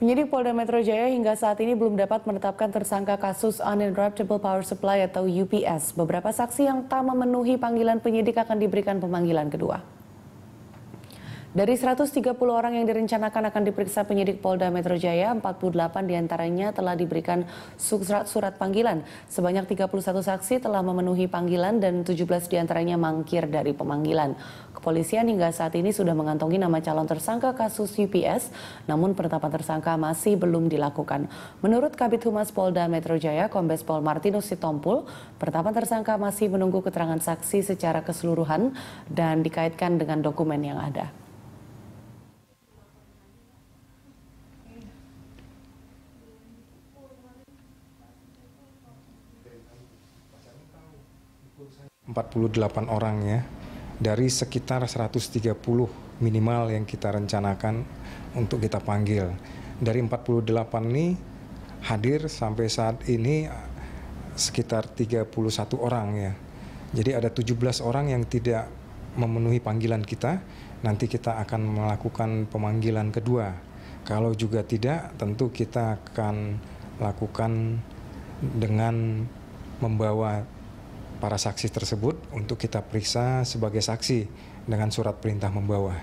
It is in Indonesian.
Penyidik Polda Metro Jaya hingga saat ini belum dapat menetapkan tersangka kasus Uninterruptible Power Supply atau UPS. Beberapa saksi yang tak memenuhi panggilan penyidik akan diberikan pemanggilan kedua. Dari 130 orang yang direncanakan akan diperiksa penyidik Polda Metro Jaya, 48 diantaranya telah diberikan surat, surat panggilan. Sebanyak 31 saksi telah memenuhi panggilan dan 17 diantaranya mangkir dari pemanggilan. Kepolisian hingga saat ini sudah mengantongi nama calon tersangka kasus UPS, namun penetapan tersangka masih belum dilakukan. Menurut Kabit Humas Polda Metro Jaya, Kombes Pol Martinus Sitompul, penetapan tersangka masih menunggu keterangan saksi secara keseluruhan dan dikaitkan dengan dokumen yang ada. 48 orang ya dari sekitar 130 minimal yang kita rencanakan untuk kita panggil. Dari 48 ini hadir sampai saat ini sekitar 31 orang ya. Jadi ada 17 orang yang tidak memenuhi panggilan kita, nanti kita akan melakukan pemanggilan kedua. Kalau juga tidak, tentu kita akan lakukan dengan membawa para saksi tersebut untuk kita periksa sebagai saksi dengan surat perintah membawa